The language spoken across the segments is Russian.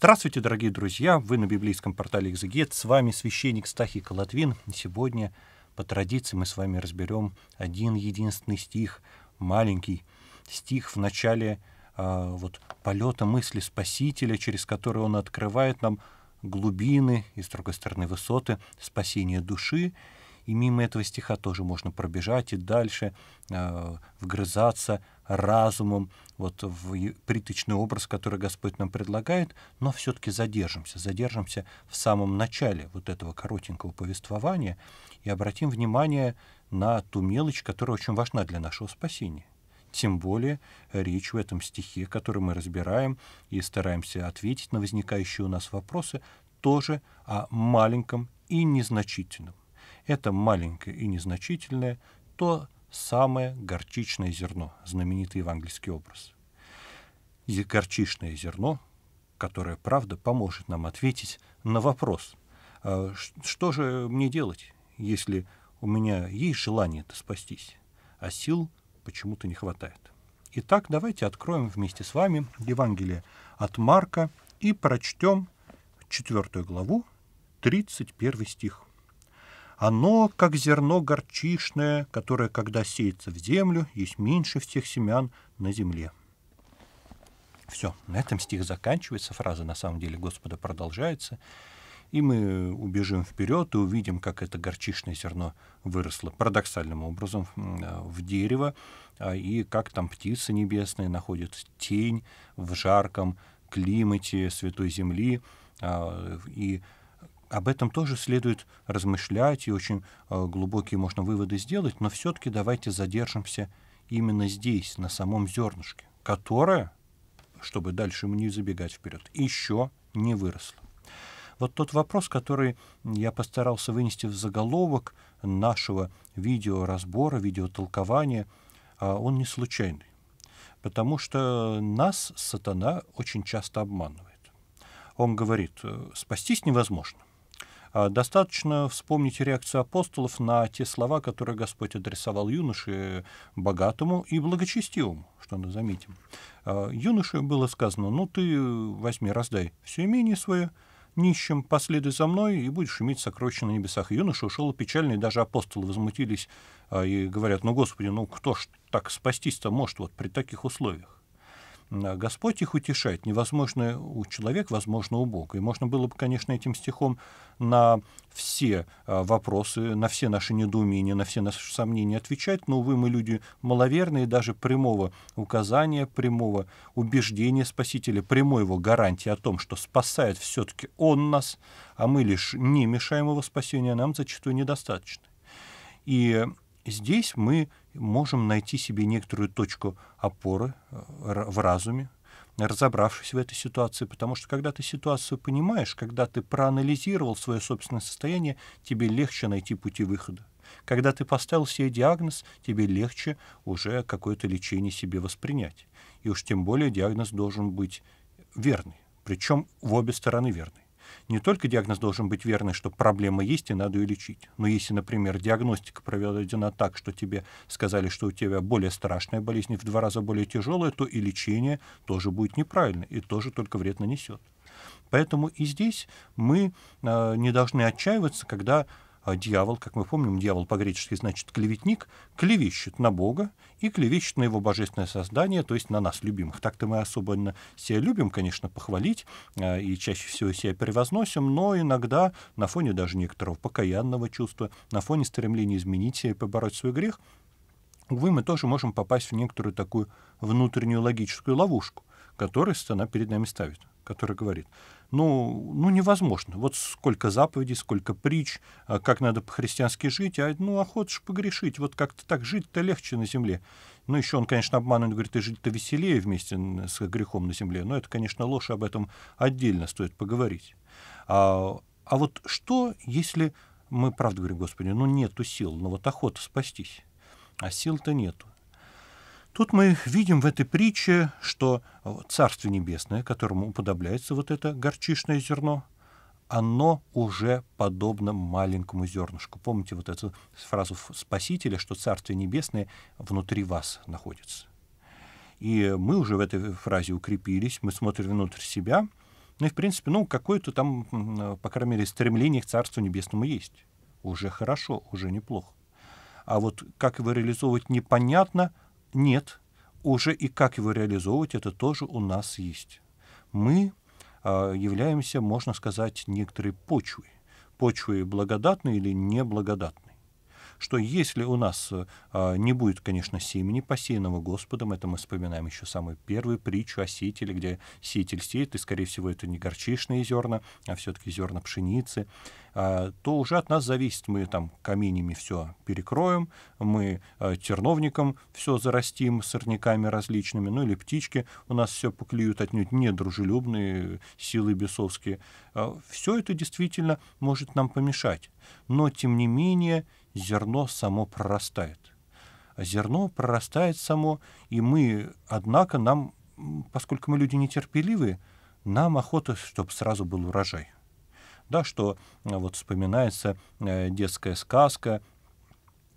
Здравствуйте, дорогие друзья! Вы на библейском портале «Экзегет». С вами священник Стахий Колотвин. Сегодня, по традиции, мы с вами разберем один единственный стих, маленький стих в начале э, вот, полета мысли Спасителя, через который он открывает нам глубины и, с другой стороны, высоты спасения души и мимо этого стиха тоже можно пробежать и дальше э, вгрызаться разумом вот в притычный образ, который Господь нам предлагает, но все-таки задержимся, задержимся в самом начале вот этого коротенького повествования и обратим внимание на ту мелочь, которая очень важна для нашего спасения. Тем более э, речь в этом стихе, который мы разбираем и стараемся ответить на возникающие у нас вопросы, тоже о маленьком и незначительном, это маленькое и незначительное, то самое горчичное зерно, знаменитый евангельский образ. горчичное зерно, которое, правда, поможет нам ответить на вопрос, «А что же мне делать, если у меня есть желание-то спастись, а сил почему-то не хватает. Итак, давайте откроем вместе с вами Евангелие от Марка и прочтем 4 главу, 31 стих. Оно, как зерно горчичное, которое, когда сеется в землю, есть меньше всех семян на земле. Все, на этом стих заканчивается, фраза на самом деле Господа продолжается, и мы убежим вперед и увидим, как это горчичное зерно выросло парадоксальным образом э, в дерево, а, и как там птицы небесные находят тень в жарком климате Святой Земли, а, и об этом тоже следует размышлять и очень э, глубокие можно выводы сделать, но все-таки давайте задержимся именно здесь, на самом зернышке, которое, чтобы дальше не забегать вперед, еще не выросло. Вот тот вопрос, который я постарался вынести в заголовок нашего видеоразбора, видеотолкования, э, он не случайный, потому что нас сатана очень часто обманывает. Он говорит, э, спастись невозможно а, достаточно вспомнить реакцию апостолов на те слова, которые Господь адресовал юноше богатому и благочестивому, что мы заметим. А, юноше было сказано, ну ты возьми, раздай все имение свое, нищим, последуй за мной, и будешь иметь сокровища на небесах. юноша ушел печальный, даже апостолы возмутились а, и говорят, ну, Господи, ну, кто ж так спастись-то может вот при таких условиях? Э, Господь их утешает, невозможно у человека, возможно у Бога. И можно было бы, конечно, этим стихом на все э, вопросы, на все наши недоумения, на все наши сомнения отвечать, но, увы, мы люди маловерные, даже прямого указания, прямого убеждения Спасителя, прямой его гарантии о том, что спасает все-таки Он нас, а мы лишь не мешаем его спасению, а нам зачастую недостаточно. И здесь мы можем найти себе некоторую точку опоры э, в разуме, разобравшись в этой ситуации, потому что когда ты ситуацию понимаешь, когда ты проанализировал свое собственное состояние, тебе легче найти пути выхода. Когда ты поставил себе диагноз, тебе легче уже какое-то лечение себе воспринять. И уж тем более диагноз должен быть верный, причем в обе стороны верный не только диагноз должен быть верный, что проблема есть и надо ее лечить, но если, например, диагностика проведена так, что тебе сказали, что у тебя более страшная болезнь, в два раза более тяжелая, то и лечение тоже будет неправильно, и тоже только вред нанесет. Поэтому и здесь мы э, не должны отчаиваться, когда а дьявол, как мы помним, дьявол по-гречески значит клеветник, клевещет на Бога и клевещет на его божественное создание, то есть на нас, любимых. Так-то мы особенно себя любим, конечно, похвалить э, и чаще всего себя превозносим, но иногда на фоне даже некоторого покаянного чувства, на фоне стремления изменить себя и побороть свой грех, увы, мы тоже можем попасть в некоторую такую внутреннюю логическую ловушку, которую она перед нами ставит, которая говорит, ну, ну невозможно. Вот сколько заповедей, сколько притч, а как надо по-христиански жить, а ну охота же погрешить, вот как-то так жить-то легче на земле. Ну, еще он, конечно, обманывает, говорит, и жить-то веселее вместе с грехом на земле, но это, конечно, ложь, об этом отдельно стоит поговорить. А, а вот что, если мы правда говорим, Господи, ну нету сил, ну вот охота спастись, а сил-то нету. Тут мы видим в этой притче, что э, царствие Небесное, которому уподобляется вот это горчичное зерно, оно уже подобно маленькому зернышку. Помните вот эту фразу Спасителя, что царствие Небесное внутри вас находится. И мы уже в этой фразе укрепились, мы смотрим внутрь себя, ну и, в принципе, ну, какое-то там, э, по крайней мере, стремление к Царству Небесному есть. Уже хорошо, уже неплохо. А вот как его реализовывать непонятно, нет, уже и как его реализовывать, это тоже у нас есть. Мы э, являемся, можно сказать, некоторой почвой. Почвой благодатной или неблагодатной что если у нас э, а, не будет, конечно, семени посеянного Господом, это мы вспоминаем еще самую первую притчу о сеятеле, где сеятель сеет, и, скорее всего, это не горчичные зерна, а все-таки зерна пшеницы, а, то уже от нас зависит. Мы там каменями все перекроем, мы э, терновником все зарастим сорняками различными, ну или птички у нас все поклюют отнюдь недружелюбные силы бесовские. Э, все это действительно может нам помешать. Но, тем не менее, зерно само прорастает. А зерно прорастает само, и мы, однако, нам, поскольку мы люди нетерпеливые, нам охота, чтобы сразу был урожай. Да, что э, вот вспоминается э, детская сказка,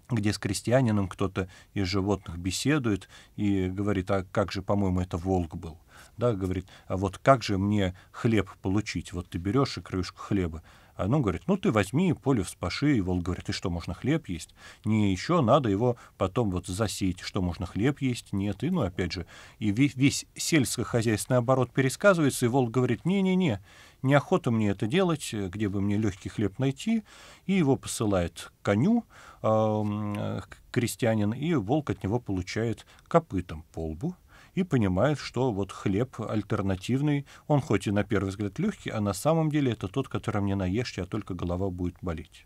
где с крестьянином кто-то из животных беседует и говорит, а как же, по-моему, это волк был. Да, говорит, а вот как же мне хлеб получить? Вот ты берешь и крышку хлеба, а Она говорит, ну ты возьми поле вспаши. И волк говорит, "Ты что, можно хлеб есть? Не, еще надо его потом вот засеять. Что, можно хлеб есть? Нет. И, ну, опять же, и весь, весь сельскохозяйственный оборот пересказывается, и волк говорит, не-не-не, неохота мне это делать, где бы мне легкий хлеб найти, и его посылает к коню э, крестьянин, и волк от него получает копытом по лбу, и понимает, что вот хлеб альтернативный, он хоть и на первый взгляд легкий, а на самом деле это тот, которым не наешься, а только голова будет болеть.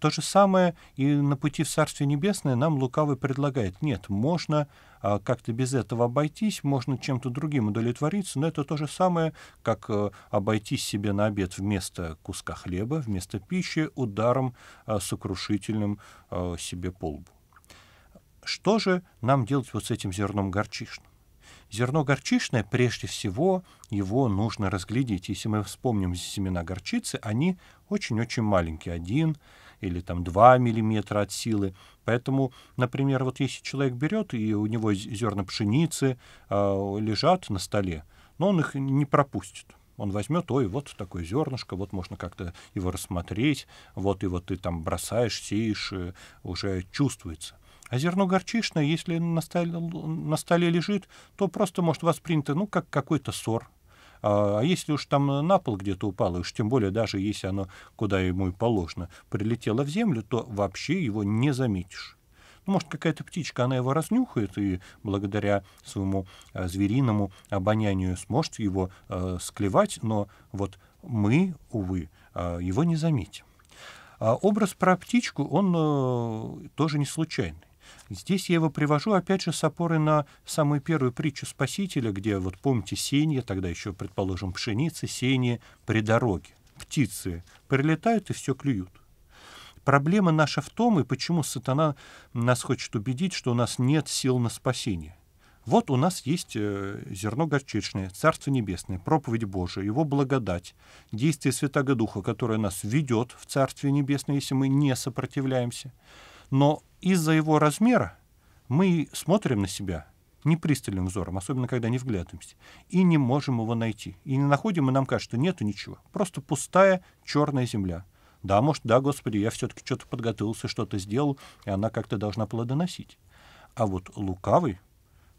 То же самое и на пути в Царствие Небесное нам лукавый предлагает. Нет, можно а, как-то без этого обойтись, можно чем-то другим удовлетвориться, но это то же самое, как а, обойтись себе на обед вместо куска хлеба, вместо пищи, ударом а, сокрушительным а, себе по лбу. Что же нам делать вот с этим зерном горчишным? Зерно горчичное, прежде всего, его нужно разглядеть. Если мы вспомним семена горчицы, они очень-очень маленькие, один или там 2 миллиметра от силы. Поэтому, например, вот если человек берет, и у него зерна пшеницы э, лежат на столе, но он их не пропустит. Он возьмет, ой, вот такое зернышко, вот можно как-то его рассмотреть, вот его ты там бросаешь, сеешь, э, уже чувствуется. А зерно горчичное, если на столе, на столе лежит, то просто может воспринято, ну, как какой-то сор. А, а если уж там на пол где-то упало, уж тем более даже если оно, куда ему и положено, прилетело в землю, то вообще его не заметишь. Ну, может, какая-то птичка, она его разнюхает и благодаря своему э, звериному обонянию сможет его э, склевать, но вот мы, увы, э, его не заметим. А образ про птичку, он э, тоже не случайный. Здесь я его привожу, опять же, с опорой на самую первую притчу Спасителя, где, вот помните, сенье, тогда еще, предположим, пшеница, сенье при дороге. Птицы прилетают и все клюют. Проблема наша в том, и почему сатана нас хочет убедить, что у нас нет сил на спасение. Вот у нас есть э, зерно горчичное, Царство Небесное, проповедь Божия, Его благодать, действие Святого Духа, которое нас ведет в Царствие Небесное, если мы не сопротивляемся – но из-за его размера мы смотрим на себя непристальным взором, особенно когда не вглядываемся, и не можем его найти. И не находим, и нам кажется, что нету ничего. Просто пустая черная земля. Да, может, да, Господи, я все-таки что-то подготовился, что-то сделал, и она как-то должна плодоносить. А вот лукавый,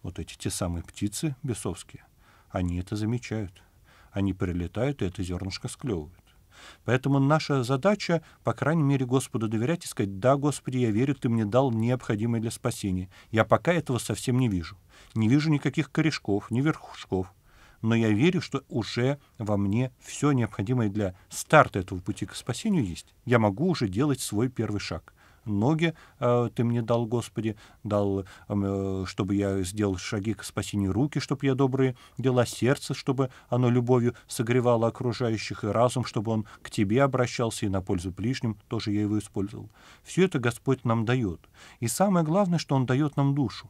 вот эти те самые птицы бесовские, они это замечают. Они прилетают и это зернышко склевывают. Поэтому наша задача, по крайней мере, Господу доверять и сказать, да, Господи, я верю, Ты мне дал необходимое для спасения. Я пока этого совсем не вижу. Не вижу никаких корешков, ни верхушков. Но я верю, что уже во мне все необходимое для старта этого пути к спасению есть. Я могу уже делать свой первый шаг ноги э, Ты мне дал, Господи, дал, эм, э, чтобы я сделал шаги к спасению руки, чтобы я добрые дела, сердце, чтобы оно любовью согревало окружающих, и разум, чтобы он к Тебе обращался и на пользу ближним, тоже я его использовал. Все это Господь нам дает. И самое главное, что Он дает нам душу.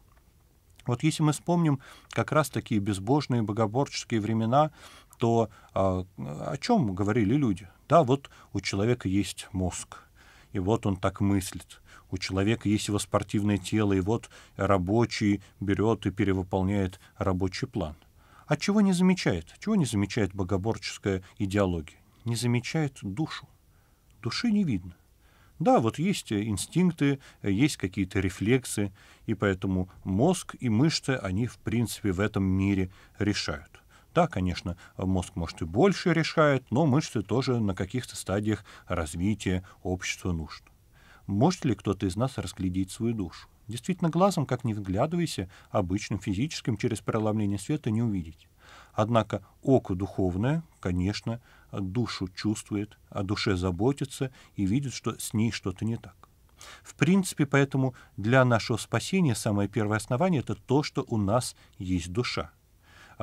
Вот если мы вспомним как раз такие безбожные, богоборческие времена, то э, о чем говорили люди? Да, вот у человека есть мозг, и вот он так мыслит. У человека есть его спортивное тело, и вот рабочий берет и перевыполняет рабочий план. А чего не замечает? Чего не замечает богоборческая идеология? Не замечает душу. Души не видно. Да, вот есть инстинкты, есть какие-то рефлексы, и поэтому мозг и мышцы, они в принципе в этом мире решают. Да, конечно, мозг, может, и больше решает, но мышцы тоже на каких-то стадиях развития общества нужно. Может ли кто-то из нас разглядеть свою душу? Действительно, глазом, как ни вглядывайся, обычным физическим через преломление света не увидеть. Однако око духовное, конечно, душу чувствует, о душе заботится и видит, что с ней что-то не так. В принципе, поэтому для нашего спасения самое первое основание — это то, что у нас есть душа.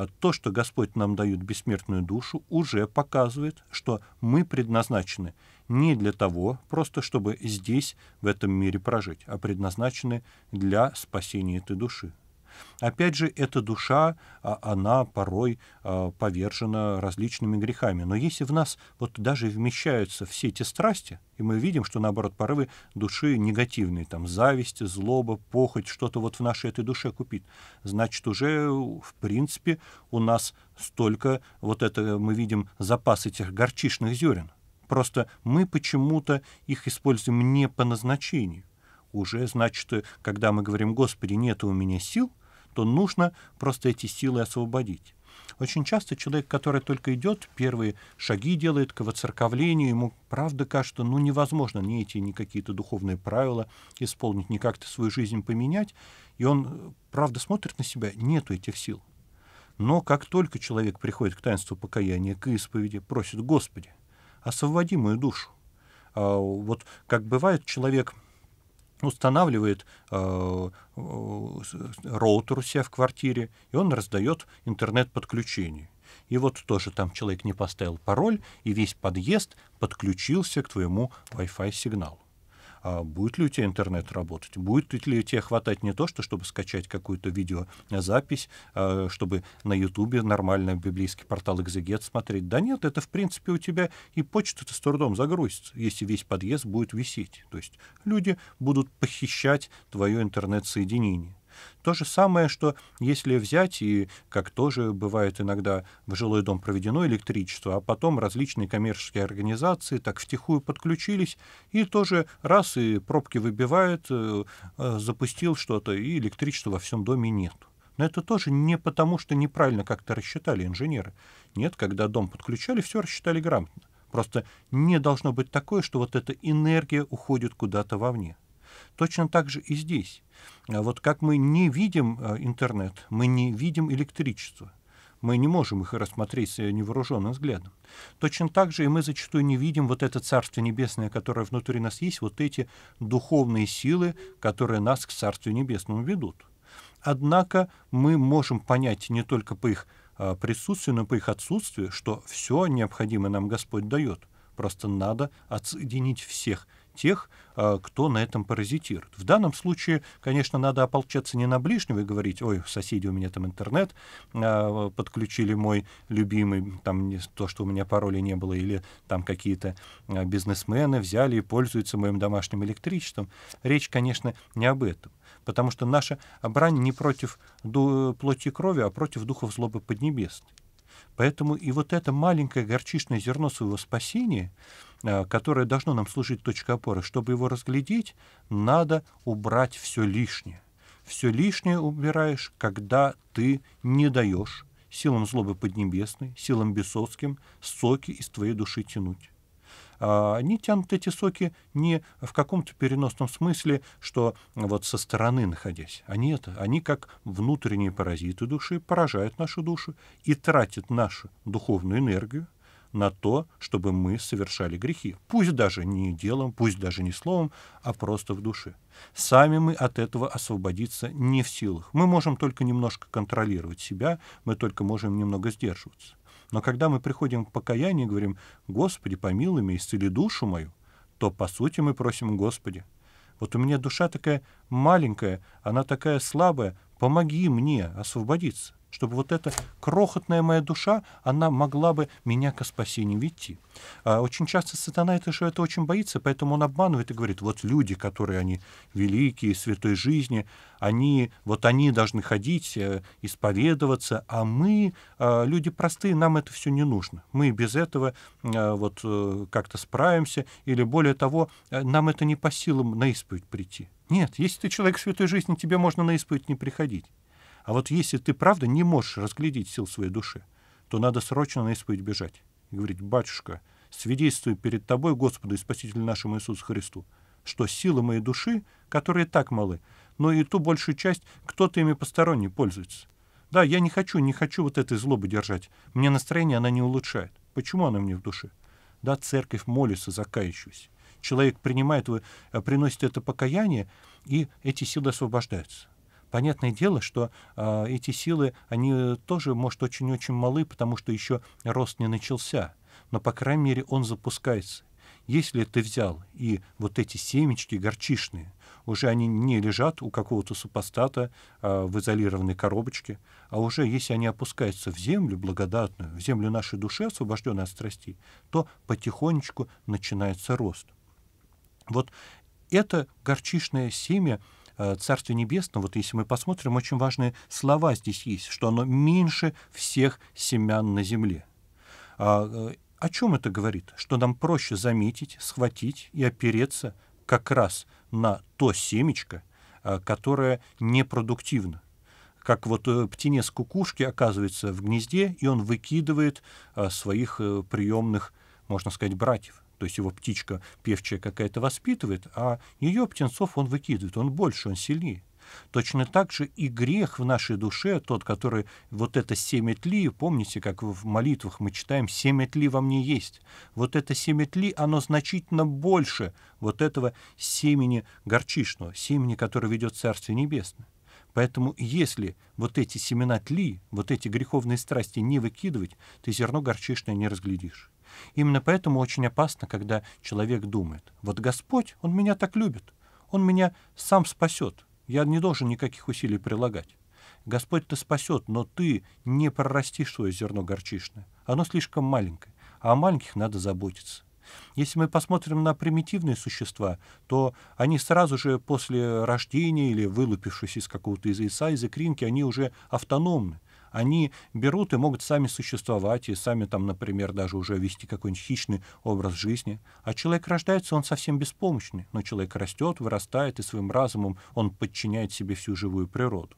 А то, что Господь нам дает бессмертную душу, уже показывает, что мы предназначены не для того, просто чтобы здесь, в этом мире прожить, а предназначены для спасения этой души. Опять же, эта душа, а, она порой а, повержена различными грехами. Но если в нас вот даже вмещаются все эти страсти, и мы видим, что, наоборот, порывы души негативные, там, зависть, злоба, похоть, что-то вот в нашей этой душе купит, значит, уже, в принципе, у нас столько, вот это мы видим запас этих горчичных зерен. Просто мы почему-то их используем не по назначению. Уже, значит, когда мы говорим, Господи, нет у меня сил, то нужно просто эти силы освободить. Очень часто человек, который только идет, первые шаги делает к воцерковлению, ему правда кажется, ну невозможно ни эти, ни какие-то духовные правила исполнить, ни как-то свою жизнь поменять. И он, правда, смотрит на себя, нету этих сил. Но как только человек приходит к таинству покаяния, к исповеди, просит, Господи, освободи мою душу. А, вот как бывает человек устанавливает э, э, роутер у себя в квартире, и он раздает интернет-подключение. И вот тоже там человек не поставил пароль, и весь подъезд подключился к твоему Wi-Fi сигналу а будет ли у тебя интернет работать, будет ли тебе хватать не то, что чтобы скачать какую-то видеозапись, а, чтобы на Ютубе нормально библейский портал «Экзегет» смотреть. Да нет, это в принципе у тебя и почта-то с трудом загрузится, если весь подъезд будет висеть. То есть люди будут похищать твое интернет-соединение. То же самое, что если взять, и как тоже бывает иногда в жилой дом проведено электричество, а потом различные коммерческие организации так втихую подключились, и тоже раз и пробки выбивают, э, э, запустил что-то, и электричества во всем доме нет. Но это тоже не потому, что неправильно как-то рассчитали инженеры. Нет, когда дом подключали, все рассчитали грамотно. Просто не должно быть такое, что вот эта энергия уходит куда-то вовне. Точно так же и здесь. А вот как мы не видим э, интернет, мы не видим электричество. Мы не можем их рассмотреть с э, невооруженным взглядом. Точно так же и мы зачастую не видим вот это Царство Небесное, которое внутри нас есть, вот эти духовные силы, которые нас к Царству Небесному ведут. Однако мы можем понять не только по их э, присутствию, но и по их отсутствию, что все необходимое нам Господь дает. Просто надо отсоединить всех – тех, а, кто на этом паразитирует. В данном случае, конечно, надо ополчаться не на ближнего и говорить, ой, соседи у меня там интернет а, подключили мой любимый, там не то, что у меня пароля не было, или там какие-то а, бизнесмены взяли и пользуются моим домашним электричеством. Речь, конечно, не об этом. Потому что наша брань не против плоти и крови, а против духов злобы поднебесной. Поэтому и вот это маленькое горчичное зерно своего спасения, э, которое должно нам служить точкой опоры, чтобы его разглядеть, надо убрать все лишнее. Все лишнее убираешь, когда ты не даешь силам злобы поднебесной, силам бесовским соки из твоей души тянуть они а, тянут эти соки не в каком-то переносном смысле, что вот со стороны находясь. Они а это, они как внутренние паразиты души поражают нашу душу и тратят нашу духовную энергию на то, чтобы мы совершали грехи. Пусть даже не делом, пусть даже не словом, а просто в душе. Сами мы от этого освободиться не в силах. Мы можем только немножко контролировать себя, мы только можем немного сдерживаться. Но когда мы приходим к покаянию и говорим «Господи, помилуй меня, исцели душу мою», то, по сути, мы просим «Господи, вот у меня душа такая маленькая, она такая слабая, помоги мне освободиться» чтобы вот эта крохотная моя душа, она могла бы меня ко спасению идти. А очень часто сатана это же это очень боится, поэтому он обманывает и говорит, вот люди, которые они великие, святой жизни, они, вот они должны ходить, э, исповедоваться, а мы, э, люди простые, нам это все не нужно. Мы без этого э, вот как-то справимся, или более того, нам это не по силам на исповедь прийти. Нет, если ты человек святой жизни, тебе можно на исповедь не приходить. А вот если ты правда не можешь разглядеть сил своей души, то надо срочно на исповедь бежать и говорить, «Батюшка, свидетельствую перед тобой, Господу и Спасителю нашему Иисусу Христу, что силы моей души, которые так малы, но и ту большую часть кто-то ими посторонний пользуется. Да, я не хочу, не хочу вот этой злобы держать. Мне настроение она не улучшает. Почему она мне в душе? Да, церковь молится за Человек принимает, э, приносит это покаяние, и эти силы освобождаются. Понятное дело, что э, эти силы, они тоже, может, очень-очень малы, потому что еще рост не начался. Но, по крайней мере, он запускается. Если ты взял и вот эти семечки горчишные, уже они не лежат у какого-то супостата э, в изолированной коробочке, а уже если они опускаются в землю благодатную, в землю нашей души, освобожденной от страстей, то потихонечку начинается рост. Вот это горчишное семя — Э, Царствие Небесное, вот если мы посмотрим, очень важные слова здесь есть, что оно меньше всех семян на земле. А, э, о чем это говорит? Что нам проще заметить, схватить и опереться как раз на то семечко, э, которое непродуктивно как вот птенец кукушки оказывается в гнезде, и он выкидывает своих приемных, можно сказать, братьев то есть его птичка певчая какая-то воспитывает, а ее птенцов он выкидывает, он больше, он сильнее. Точно так же и грех в нашей душе, тот, который вот это семя тли, помните, как в молитвах мы читаем, семя тли во мне есть. Вот это семя тли, оно значительно больше вот этого семени горчичного семени, которое ведет Царствие Небесное. Поэтому если вот эти семена тли, вот эти греховные страсти не выкидывать, ты зерно горчичное не разглядишь. Именно поэтому очень опасно, когда человек думает, вот Господь, Он меня так любит, Он меня сам спасет, я не должен никаких усилий прилагать. Господь-то спасет, но ты не прорастишь свое зерно горчишное. Оно слишком маленькое, а о маленьких надо заботиться. Если мы посмотрим на примитивные существа, то они сразу же после рождения или вылупившись из какого-то из яйца, из икринки, они уже автономны они берут и могут сами существовать, и сами там, например, даже уже вести какой-нибудь хищный образ жизни. А человек рождается, он совсем беспомощный, но человек растет, вырастает, и своим разумом он подчиняет себе всю живую природу.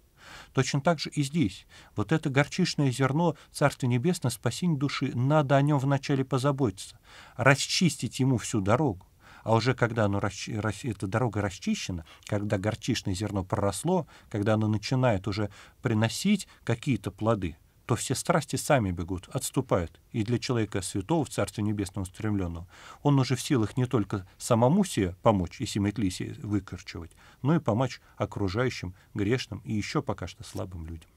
Точно так же и здесь. Вот это горчичное зерно Царства Небесного, спасение души, надо о нем вначале позаботиться, расчистить ему всю дорогу. А уже когда оно, эта дорога расчищена, когда горчичное зерно проросло, когда оно начинает уже приносить какие-то плоды, то все страсти сами бегут, отступают. И для человека святого в Царстве Небесном устремленного он уже в силах не только самому себе помочь и семетли себе выкорчевать, но и помочь окружающим, грешным и еще пока что слабым людям.